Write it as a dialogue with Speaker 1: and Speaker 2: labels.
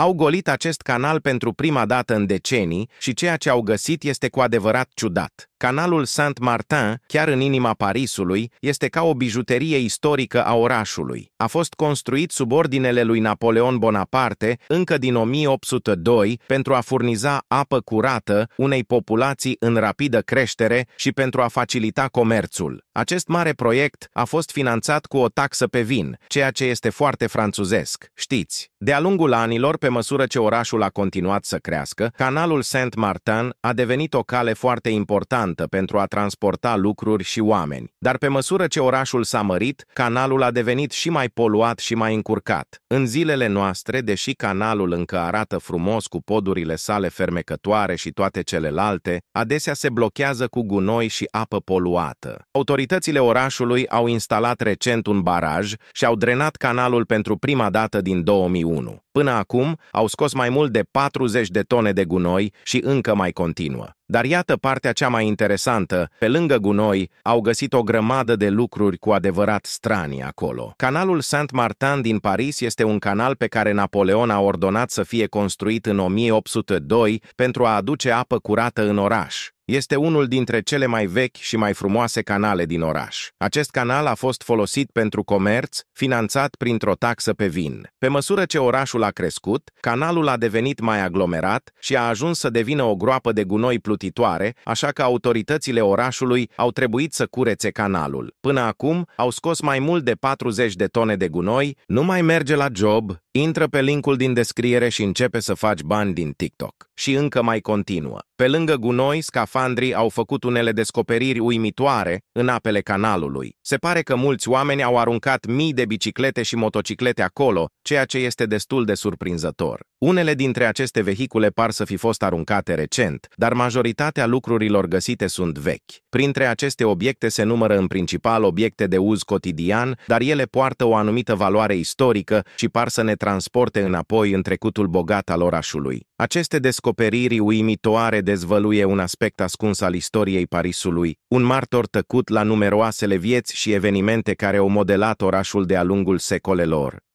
Speaker 1: Au golit acest canal pentru prima dată în decenii și ceea ce au găsit este cu adevărat ciudat. Canalul Saint-Martin, chiar în inima Parisului, este ca o bijuterie istorică a orașului. A fost construit sub ordinele lui Napoleon Bonaparte încă din 1802 pentru a furniza apă curată unei populații în rapidă creștere și pentru a facilita comerțul. Acest mare proiect a fost finanțat cu o taxă pe vin, ceea ce este foarte franțuzesc, știți. De-a lungul anilor, pe măsură ce orașul a continuat să crească, canalul Saint-Martin a devenit o cale foarte importantă importantă pentru a transporta lucruri și oameni. Dar pe măsură ce orașul s-a mărit, canalul a devenit și mai poluat și mai încurcat. În zilele noastre, deși canalul încă arată frumos cu podurile sale fermecătoare și toate celelalte, adesea se blochează cu gunoi și apă poluată. Autoritățile orașului au instalat recent un baraj și au drenat canalul pentru prima dată din 2001. Până acum au scos mai mult de 40 de tone de gunoi și încă mai continuă. Dar iată partea cea mai interesantă, pe lângă gunoi au găsit o grămadă de lucruri cu adevărat strani acolo. Canalul Saint-Martin din Paris este un canal pe care Napoleon a ordonat să fie construit în 1802 pentru a aduce apă curată în oraș. Este unul dintre cele mai vechi și mai frumoase canale din oraș. Acest canal a fost folosit pentru comerț, finanțat printr-o taxă pe vin. Pe măsură ce orașul a crescut, canalul a devenit mai aglomerat și a ajuns să devină o groapă de gunoi plutitoare, așa că autoritățile orașului au trebuit să curețe canalul. Până acum, au scos mai mult de 40 de tone de gunoi, nu mai merge la job, Intră pe linkul din descriere și începe să faci bani din TikTok. Și încă mai continuă. Pe lângă gunoi, scafandrii au făcut unele descoperiri uimitoare în apele canalului. Se pare că mulți oameni au aruncat mii de biciclete și motociclete acolo, ceea ce este destul de surprinzător. Unele dintre aceste vehicule par să fi fost aruncate recent, dar majoritatea lucrurilor găsite sunt vechi. Printre aceste obiecte se numără în principal obiecte de uz cotidian, dar ele poartă o anumită valoare istorică și par să ne transporte înapoi în trecutul bogat al orașului. Aceste descoperiri uimitoare dezvăluie un aspect ascuns al istoriei Parisului, un martor tăcut la numeroasele vieți și evenimente care au modelat orașul de-a lungul secolelor.